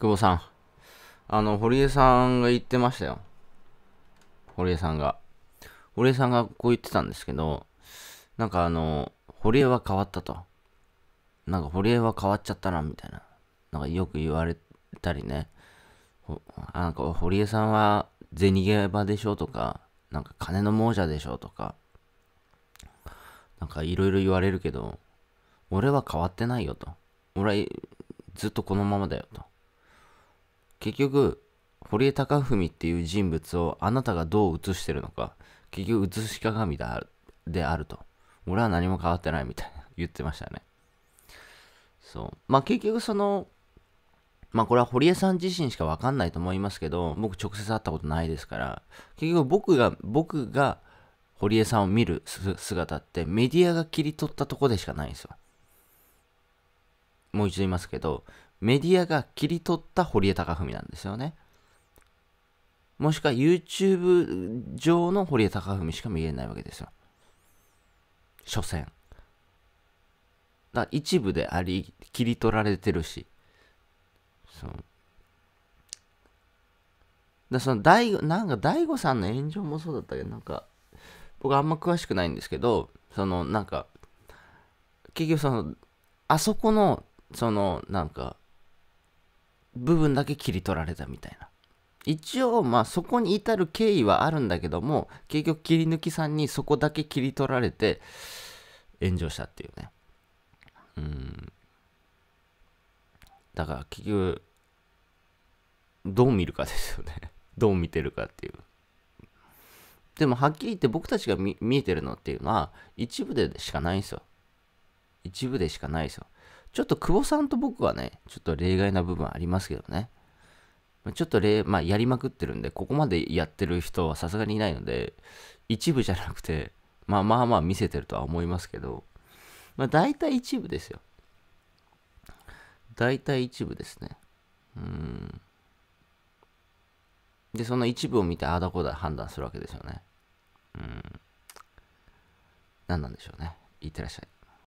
久保さん。あの、堀江さんが言ってましたよ。堀江さんが。堀江さんがこう言ってたんですけど、なんかあの、堀江は変わったと。なんか堀江は変わっちゃったな、みたいな。なんかよく言われたりね。なんか堀江さんは銭ゲバでしょとか、なんか金の亡者でしょとか、なんかいろいろ言われるけど、俺は変わってないよと。俺はずっとこのままだよと。結局堀江貴文っていう人物をあなたがどう映してるのか結局映し鏡であるであると俺は何も変わってないみたいな言ってましたねそうまあ結局そのまあこれは堀江さん自身しか分かんないと思いますけど僕直接会ったことないですから結局僕が僕が堀江さんを見る姿ってメディアが切り取ったとこでしかないんですよもう一度言いますけど、メディアが切り取った堀江貴文なんですよね。もしくは YouTube 上の堀江貴文しか見えないわけですよ。所詮。だ一部であり、切り取られてるし。そう。だその大、なんか大悟さんの炎上もそうだったけど、なんか、僕あんま詳しくないんですけど、その、なんか、結局その、あそこの、その、なんか、部分だけ切り取られたみたいな。一応、まあそこに至る経緯はあるんだけども、結局切り抜きさんにそこだけ切り取られて炎上したっていうね。うん。だから結局、どう見るかですよね どう見てるかっていう。でもはっきり言って僕たちが見えてるのっていうのは一部でしかないんですよ。一部でしかないですよ。ちょっと久保さんと僕はね、ちょっと例外な部分ありますけどね。ちょっと例、まあ、やりまくってるんで、ここまでやってる人はさすがにいないので、一部じゃなくて、まあまあまあ見せてるとは思いますけど、まあ大体一部ですよ。大体一部ですね。うん。で、その一部を見て、ああだこだ判断するわけですよね。うん。何なんでしょうね。いってらっしゃい。